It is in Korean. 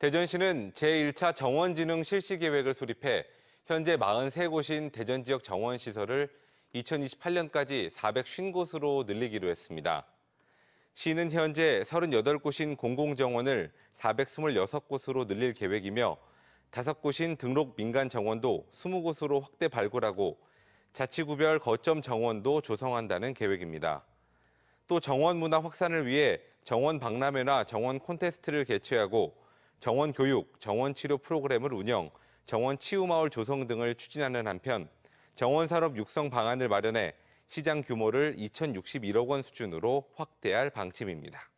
대전시는 제1차 정원진흥 실시 계획을 수립해 현재 43곳인 대전 지역 정원 시설을 2028년까지 450곳으로 늘리기로 했습니다. 시는 현재 38곳인 공공정원을 426곳으로 늘릴 계획이며 5곳인 등록 민간 정원도 20곳으로 확대 발굴하고 자치구별 거점 정원도 조성한다는 계획입니다. 또 정원 문화 확산을 위해 정원 박람회나 정원 콘테스트를 개최하고 정원 교육, 정원 치료 프로그램을 운영, 정원 치유마을 조성 등을 추진하는 한편 정원 산업 육성 방안을 마련해 시장 규모를 2,061억 원 수준으로 확대할 방침입니다.